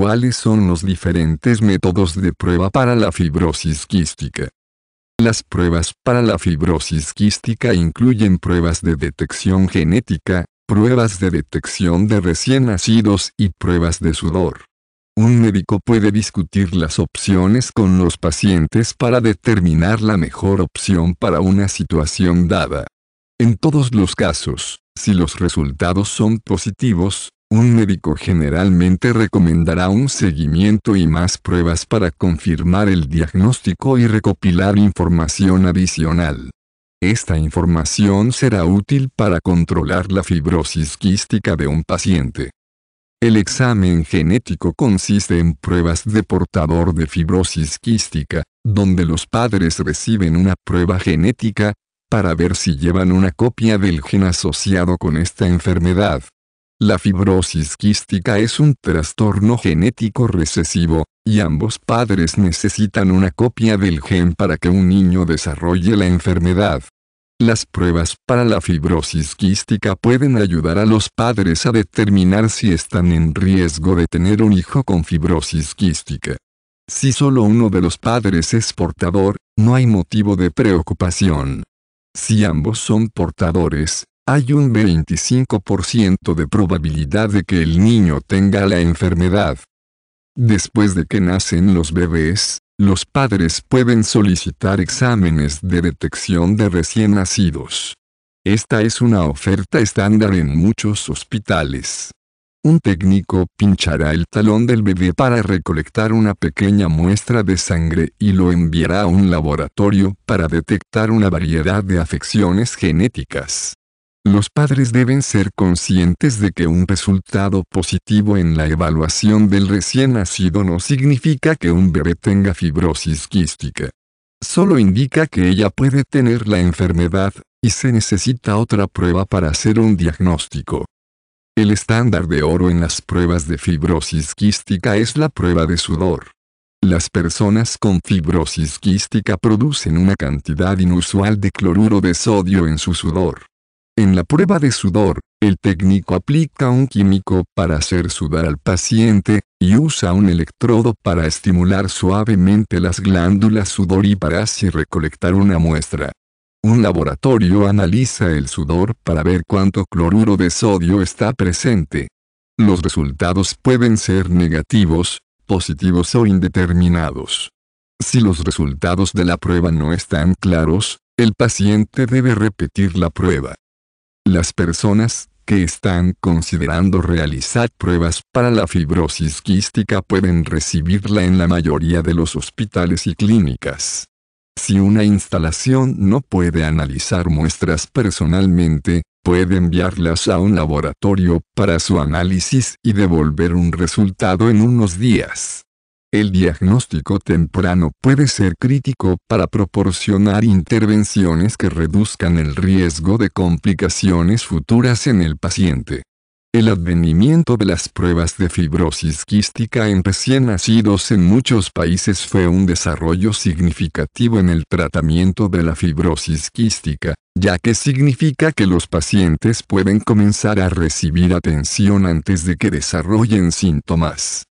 ¿Cuáles son los diferentes métodos de prueba para la fibrosis quística? Las pruebas para la fibrosis quística incluyen pruebas de detección genética, pruebas de detección de recién nacidos y pruebas de sudor. Un médico puede discutir las opciones con los pacientes para determinar la mejor opción para una situación dada. En todos los casos, si los resultados son positivos, un médico generalmente recomendará un seguimiento y más pruebas para confirmar el diagnóstico y recopilar información adicional. Esta información será útil para controlar la fibrosis quística de un paciente. El examen genético consiste en pruebas de portador de fibrosis quística, donde los padres reciben una prueba genética, para ver si llevan una copia del gen asociado con esta enfermedad. La fibrosis quística es un trastorno genético recesivo, y ambos padres necesitan una copia del gen para que un niño desarrolle la enfermedad. Las pruebas para la fibrosis quística pueden ayudar a los padres a determinar si están en riesgo de tener un hijo con fibrosis quística. Si solo uno de los padres es portador, no hay motivo de preocupación. Si ambos son portadores, hay un 25% de probabilidad de que el niño tenga la enfermedad. Después de que nacen los bebés, los padres pueden solicitar exámenes de detección de recién nacidos. Esta es una oferta estándar en muchos hospitales. Un técnico pinchará el talón del bebé para recolectar una pequeña muestra de sangre y lo enviará a un laboratorio para detectar una variedad de afecciones genéticas. Los padres deben ser conscientes de que un resultado positivo en la evaluación del recién nacido no significa que un bebé tenga fibrosis quística. Solo indica que ella puede tener la enfermedad, y se necesita otra prueba para hacer un diagnóstico. El estándar de oro en las pruebas de fibrosis quística es la prueba de sudor. Las personas con fibrosis quística producen una cantidad inusual de cloruro de sodio en su sudor. En la prueba de sudor, el técnico aplica un químico para hacer sudar al paciente, y usa un electrodo para estimular suavemente las glándulas sudoríparas y recolectar una muestra. Un laboratorio analiza el sudor para ver cuánto cloruro de sodio está presente. Los resultados pueden ser negativos, positivos o indeterminados. Si los resultados de la prueba no están claros, el paciente debe repetir la prueba. Las personas que están considerando realizar pruebas para la fibrosis quística pueden recibirla en la mayoría de los hospitales y clínicas. Si una instalación no puede analizar muestras personalmente, puede enviarlas a un laboratorio para su análisis y devolver un resultado en unos días. El diagnóstico temprano puede ser crítico para proporcionar intervenciones que reduzcan el riesgo de complicaciones futuras en el paciente. El advenimiento de las pruebas de fibrosis quística en recién nacidos en muchos países fue un desarrollo significativo en el tratamiento de la fibrosis quística, ya que significa que los pacientes pueden comenzar a recibir atención antes de que desarrollen síntomas.